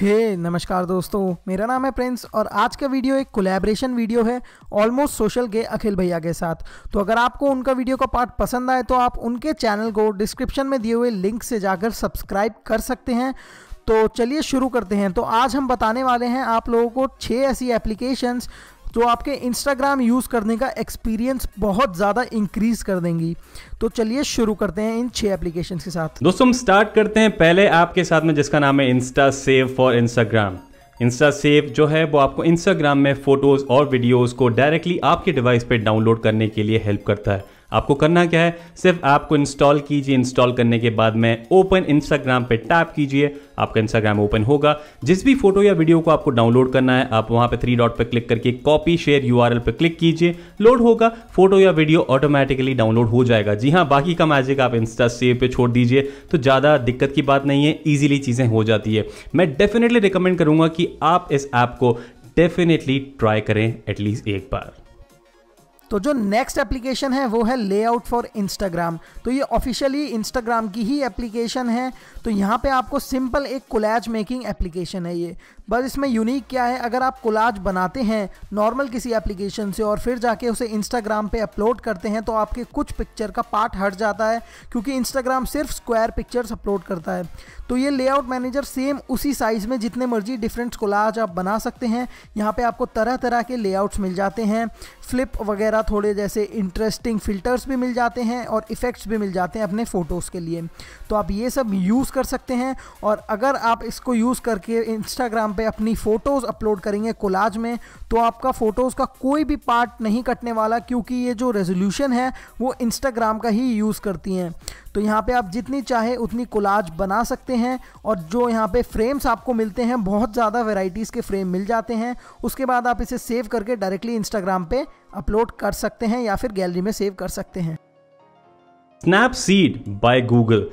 हे hey, नमस्कार दोस्तों मेरा नाम है प्रिंस और आज का वीडियो एक कोलैबोरेशन वीडियो है ऑलमोस्ट सोशल के अखिल भैया के साथ तो अगर आपको उनका वीडियो का पार्ट पसंद आए तो आप उनके चैनल को डिस्क्रिप्शन में दिए हुए लिंक से जाकर सब्सक्राइब कर सकते हैं तो चलिए शुरू करते हैं तो आज हम बताने वाले हैं आप लोगों को छः ऐसी एप्लीकेशंस तो आपके इंस्टाग्राम यूज़ करने का एक्सपीरियंस बहुत ज़्यादा इंक्रीज कर देंगी तो चलिए शुरू करते हैं इन छः एप्लीकेशन के साथ दोस्तों हम स्टार्ट करते हैं पहले आपके साथ में जिसका नाम है insta save for Instagram insta save जो है वो आपको इंस्टाग्राम में फोटोज़ और वीडियोज़ को डायरेक्टली आपके डिवाइस पर डाउनलोड करने के लिए हेल्प करता है आपको करना क्या है सिर्फ ऐप को इंस्टॉल कीजिए इंस्टॉल करने के बाद में ओपन इंस्टाग्राम पे टैप कीजिए आपका इंस्टाग्राम ओपन होगा जिस भी फोटो या वीडियो को आपको डाउनलोड करना है आप वहां पे थ्री डॉट पे क्लिक करके कॉपी शेयर यू पे क्लिक कीजिए लोड होगा फोटो या वीडियो ऑटोमेटिकली डाउनलोड हो जाएगा जी हाँ बाकी का मैजिक आप इंस्टा सेव पे छोड़ दीजिए तो ज़्यादा दिक्कत की बात नहीं है ईजिली चीज़ें हो जाती है मैं डेफिनेटली रिकमेंड करूंगा कि आप इस ऐप को डेफिनेटली ट्राई करें एटलीस्ट एक बार तो जो नेक्स्ट एप्लीकेशन है वो है लेआउट फॉर इंस्टाग्राम तो ये ऑफिशियली इंस्टाग्राम की ही एप्लीकेशन है तो यहाँ पे आपको सिंपल एक कोलाज मेकिंग एप्लीकेशन है ये बस इसमें यूनिक क्या है अगर आप कोलाज बनाते हैं नॉर्मल किसी एप्लीकेशन से और फिर जाके उसे इंस्टाग्राम पे अपलोड करते हैं तो आपके कुछ पिक्चर का पार्ट हट जाता है क्योंकि इंस्टाग्राम सिर्फ स्क्वायर पिक्चर्स अपलोड करता है तो ये लेआउट मैनेजर सेम उसी साइज़ में जितने मर्जी डिफरेंट कोलाज आप बना सकते हैं यहाँ पर आपको तरह तरह के लेआउट्स मिल जाते हैं फ्लिप वगैरह वगैरह थोड़े जैसे इंटरेस्टिंग फ़िल्टर्स भी मिल जाते हैं और इफ़ेक्ट्स भी मिल जाते हैं अपने फ़ोटोज़ के लिए तो आप ये सब यूज़ कर सकते हैं और अगर आप इसको यूज़ करके इंस्टाग्राम पे अपनी फ़ोटोज़ अपलोड करेंगे कोलाज में तो आपका फ़ोटोज़ का कोई भी पार्ट नहीं कटने वाला क्योंकि ये जो रेजोल्यूशन है वो इंस्टाग्राम का ही यूज़ करती हैं तो यहाँ पे आप जितनी चाहे उतनी कोलाज बना सकते हैं और जो यहाँ पे फ्रेम्स आपको मिलते हैं बहुत ज़्यादा वेराइटीज़ के फ्रेम मिल जाते हैं उसके बाद आप इसे सेव करके डायरेक्टली इंस्टाग्राम पे अपलोड कर कर सकते हैं या फिर गैलरी में सेव कर सकते हैं स्नैपसीड बाय गूगल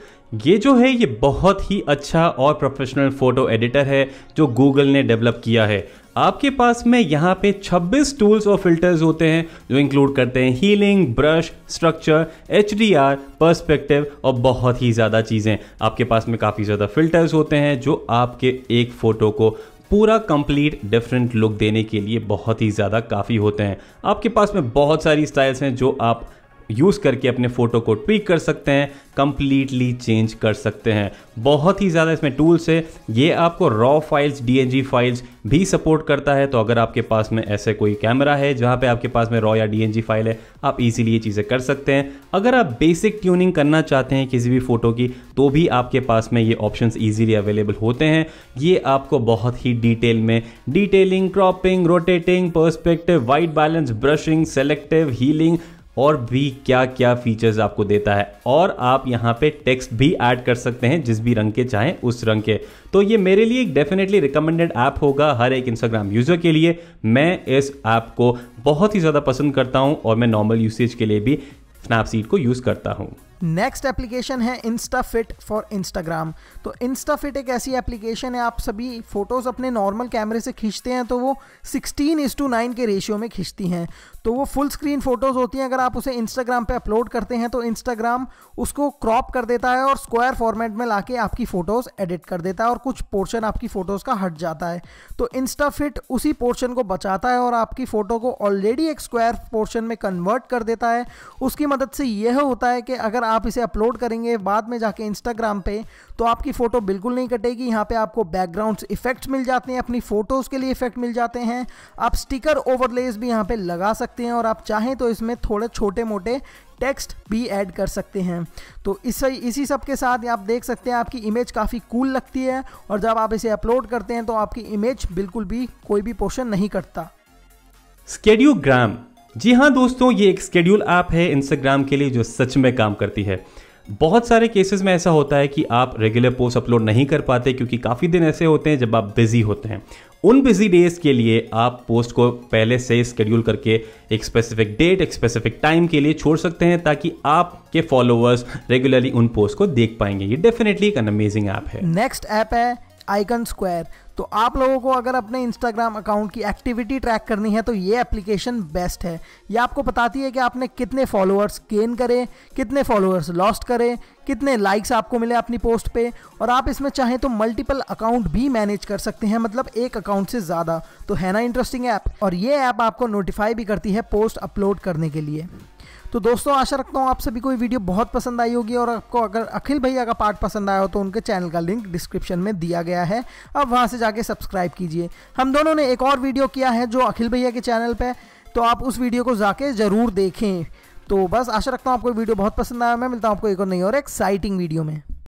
ये जो है ये बहुत ही अच्छा और प्रोफेशनल फ़ोटो एडिटर है जो गूगल ने डेवलप किया है आपके पास में यहाँ पे 26 टूल्स और फिल्टर्स होते हैं जो इंक्लूड करते हैं healing brush structure H D R perspective और बहुत ही ज़्यादा चीज़ें आपके पास में काफ़ी ज़्यादा फिल्टर्स होते हैं जो आपके एक फ़ोटो को पूरा कंप्लीट डिफरेंट लुक देने के लिए बहुत ही ज़्यादा काफ़ी होते हैं आपके पास में बहुत सारी स्टाइल्स हैं जो आप यूज़ करके अपने फ़ोटो को ट्विक कर सकते हैं कम्प्लीटली चेंज कर सकते हैं बहुत ही ज़्यादा इसमें टूल्स है ये आपको रॉ फाइल्स डी फाइल्स भी सपोर्ट करता है तो अगर आपके पास में ऐसे कोई कैमरा है जहाँ पे आपके पास में रॉ या डी फाइल है आप इजीली ये चीज़ें कर सकते हैं अगर आप बेसिक ट्यूनिंग करना चाहते हैं किसी भी फ़ोटो की तो भी आपके पास में ये ऑप्शन ईजिली अवेलेबल होते हैं ये आपको बहुत ही डिटेल में detailing cropping rotating perspective white balance brushing selective healing और भी क्या क्या फीचर्स आपको देता है और आप यहाँ पे टेक्स्ट भी ऐड कर सकते हैं जिस भी रंग के चाहें उस रंग के तो ये मेरे लिए एक डेफिनेटली रिकमेंडेड ऐप होगा हर एक इंस्टाग्राम यूज़र के लिए मैं इस ऐप को बहुत ही ज़्यादा पसंद करता हूँ और मैं नॉर्मल यूसेज के लिए भी स्नैपसीड को यूज़ करता हूँ नेक्स्ट एप्लीकेशन है इंस्टाफिट फॉर इंस्टाग्राम तो इंस्टाफिट एक ऐसी एप्लीकेशन है आप सभी फ़ोटोज़ अपने नॉर्मल कैमरे से खींचते हैं तो वो सिक्सटीन इस टू नाइन के रेशियो में खींचती हैं तो वो फुल स्क्रीन फोटोज़ होती हैं अगर आप उसे इंस्टाग्राम पे अपलोड करते हैं तो इंस्टाग्राम उसको क्रॉप कर देता है और स्क्वायर फॉर्मेट में लाके आपकी फ़ोटोज़ एडिट कर देता है और कुछ पोर्शन आपकी फ़ोटोज़ का हट जाता है तो इंस्टाफिट उसी पोर्शन को बचाता है और आपकी फ़ोटो को ऑलरेडी एक स्क्वायर पोर्शन में कन्वर्ट कर देता है उसकी मदद से यह होता है कि अगर आप इसे अपलोड करेंगे बाद में जाके इंस्टाग्राम पर तो आपकी फ़ोटो बिल्कुल नहीं कटेगी यहाँ पर आपको बैकग्राउंड इफेक्ट्स मिल जाते हैं अपनी फ़ोटोज़ के लिए इफेक्ट मिल जाते हैं आप स्टिकर ओवरलेज भी यहाँ पर लगा सकते सकते हैं और आप चाहें तो इसमें थोड़े छोटे मोटे टेक्स्ट भी ऐड कर सकते हैं तो इस इसी सब के साथ आप देख सकते हैं आपकी इमेज काफ़ी कूल लगती है और जब आप इसे अपलोड करते हैं तो आपकी इमेज बिल्कुल भी कोई भी पोर्शन नहीं करता स्केड्यूग्राम जी हाँ दोस्तों ये एक स्केड्यूल ऐप है इंस्टाग्राम के लिए जो सच में काम करती है बहुत सारे केसेस में ऐसा होता है कि आप रेगुलर पोस्ट अपलोड नहीं कर पाते क्योंकि काफ़ी दिन ऐसे होते हैं जब आप बिज़ी होते हैं उन बिजी डेज के लिए आप पोस्ट को पहले से स्केड्यूल करके एक स्पेसिफिक डेट एक स्पेसिफिक टाइम के लिए छोड़ सकते हैं ताकि आपके फॉलोअर्स रेगुलरली उन पोस्ट को देख पाएंगे ये डेफिनेटली एक अमेजिंग ऐप है नेक्स्ट ऐप है आइकन स्क्वायर तो आप लोगों को अगर अपने इंस्टाग्राम अकाउंट की एक्टिविटी ट्रैक करनी है तो ये एप्लीकेशन बेस्ट है ये आपको बताती है कि आपने कितने फॉलोअर्स गेन करे कितने फॉलोअर्स लॉस्ट करें कितने लाइक्स आपको मिले अपनी पोस्ट पे और आप इसमें चाहें तो मल्टीपल अकाउंट भी मैनेज कर सकते हैं मतलब एक अकाउंट से ज़्यादा तो है ना इंटरेस्टिंग ऐप और ये ऐप आपको नोटिफाई भी करती है पोस्ट अपलोड करने के लिए तो दोस्तों आशा रखता हूँ आप सभी को ये वीडियो बहुत पसंद आई होगी और आपको अगर अखिल भैया का पार्ट पसंद आया हो तो उनके चैनल का लिंक डिस्क्रिप्शन में दिया गया है अब वहाँ से जाके सब्सक्राइब कीजिए हम दोनों ने एक और वीडियो किया है जो अखिल भैया के चैनल पर तो आप उस वीडियो को जाके ज़रूर देखें तो बस आशा रखता हूँ आपको वीडियो बहुत पसंद आया मैं मिलता हूँ आपको एक और नई और एक्साइटिंग वीडियो में